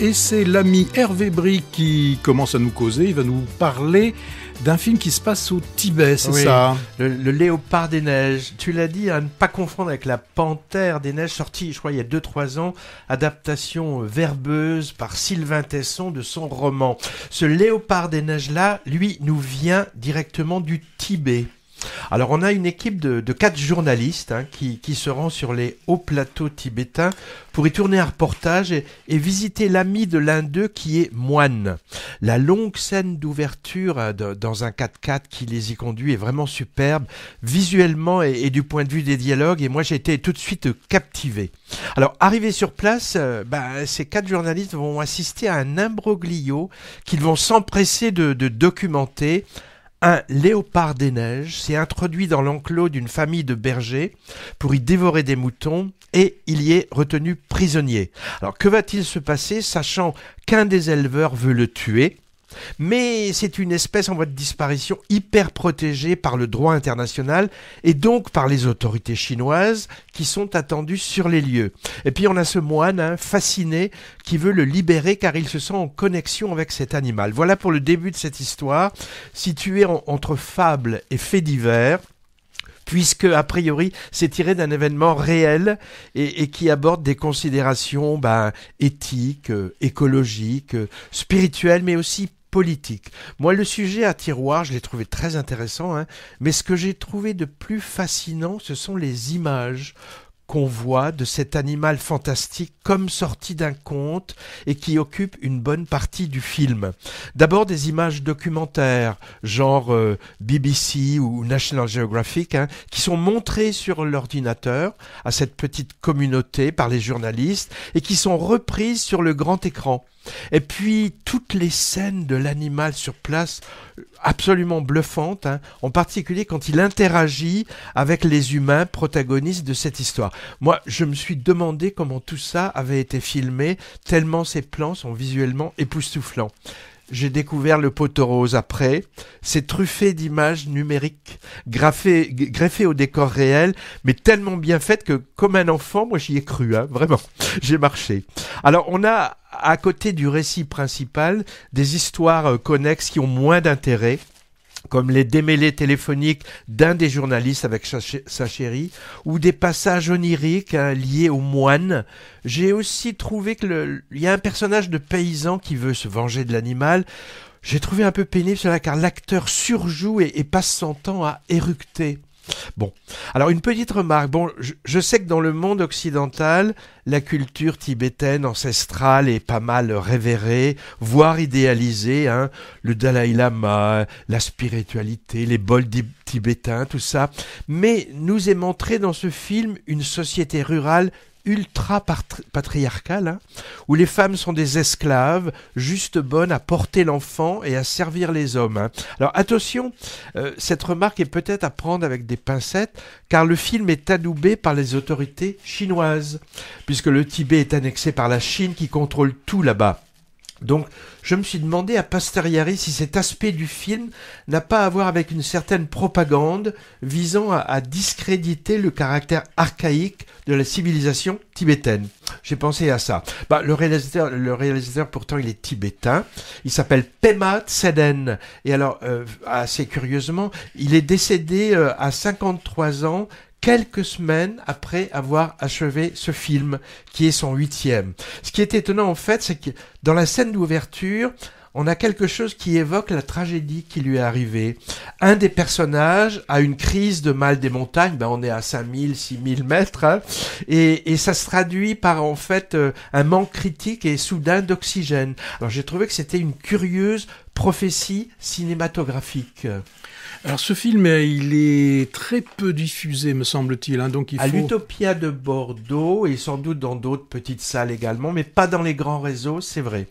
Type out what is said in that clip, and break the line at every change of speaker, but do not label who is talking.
Et c'est l'ami Hervé Brie qui commence à nous causer. Il va nous parler d'un film qui se passe au Tibet, c'est ça le, Léopard des Neiges. Tu l'as dit, à hein, ne pas confondre avec La Panthère des Neiges, sortie je crois, il y a 2-3 ans, adaptation euh, verbeuse par Sylvain Tesson de son roman. Ce Léopard des Neiges-là, lui, nous vient directement du Tibet. Alors on a une équipe de, quatre journalistes hein, qui, se rend sur les hauts plateaux tibétains pour y tourner un reportage et, visiter l'ami de l'un d'eux qui est moine. La longue scène d'ouverture euh, dans un 4x4 qui les y conduit est vraiment superbe visuellement et, du point de vue des dialogues et moi j'ai été tout de suite captivé. Alors arrivé sur place, euh, ben, ces quatre journalistes vont assister à un imbroglio qu'ils vont s'empresser de documenter un léopard des neiges s'est introduit dans l'enclos d'une famille de bergers pour y dévorer des moutons et il y est retenu prisonnier. Alors que va-t-il se passer sachant qu'un des éleveurs veut le tuer mais c'est une espèce en voie de disparition hyper protégée par le droit international et donc par les autorités chinoises qui sont attendues sur les lieux. Et puis on a ce moine hein, fasciné qui veut le libérer car il se sent en connexion avec cet animal. Voilà pour le début de cette histoire, située entre fables et faits divers puisque a priori c'est tiré d'un événement réel et, qui aborde des considérations ben, éthiques, euh, écologiques, euh, spirituelles, mais aussi politique. Moi, le sujet à tiroir, je l'ai trouvé très intéressant, hein, mais ce que j'ai trouvé de plus fascinant, ce sont les images qu'on voit de cet animal fantastique comme sorti d'un conte et qui occupe une bonne partie du film. D'abord des images documentaires, genre euh, BBC ou National Geographic, hein, qui sont montrées sur l'ordinateur à cette petite communauté par les journalistes et qui sont reprises sur le grand écran. Et puis toutes les scènes de l'animal sur place, absolument bluffantes, hein, en particulier quand il interagit avec les humains protagonistes de cette histoire. Moi, je me suis demandé comment tout ça avait été filmé, tellement ces plans sont visuellement époustouflants. J'ai découvert le poteau rose après. C'est truffé d'images numériques, graffées, greffées au décor réel, mais tellement bien faites que, comme un enfant, moi j'y ai cru, hein, vraiment. J'ai marché. Alors, on a à côté du récit principal, des histoires euh, connexes qui ont moins d'intérêt comme les démêlés téléphoniques d'un des journalistes avec sa, chérie, ou des passages oniriques hein, liés aux moines. J'ai aussi trouvé qu'il y a un personnage de paysan qui veut se venger de l'animal. J'ai trouvé un peu pénible cela car l'acteur surjoue et passe son temps à éructer. Bon, alors une petite remarque. Bon, je, sais que dans le monde occidental, la culture tibétaine ancestrale est pas mal révérée, voire idéalisée. Hein. Le Dalai Lama, la spiritualité, les bols tibétains, tout ça. Mais nous est montré dans ce film une société rurale ultra patriarcale, hein, où les femmes sont des esclaves, juste bonnes à porter l'enfant et à servir les hommes. Hein. Alors attention, euh, cette remarque est peut-être à prendre avec des pincettes, car le film est adoubé par les autorités chinoises, puisque le Tibet est annexé par la Chine qui contrôle tout là-bas. Donc, je me suis demandé à Pasteriari si cet aspect du film n'a pas à voir avec une certaine propagande visant à discréditer le caractère archaïque de la civilisation tibétaine. J'ai pensé à ça. Bah, le, réalisateur, le réalisateur, pourtant, il est tibétain. Il s'appelle Pema Tseden. Et alors, euh, assez curieusement, il est décédé euh, à 53 ans quelques semaines après avoir achevé ce film, qui est son huitième. Ce qui est étonnant, en fait, c'est que dans la scène d'ouverture, on a quelque chose qui évoque la tragédie qui lui est arrivée. Un des personnages a une crise de mal des montagnes, ben on est à 5000, 6000 mètres, hein. et, et, ça se traduit par en fait euh, un manque critique et soudain d'oxygène. Alors j'ai trouvé que c'était une curieuse prophétie cinématographique. Alors ce film, euh, il est très peu diffusé, me semble-t-il. Hein, donc il à l'Utopia de Bordeaux et sans doute dans d'autres petites salles également, mais pas dans les grands réseaux, c'est vrai.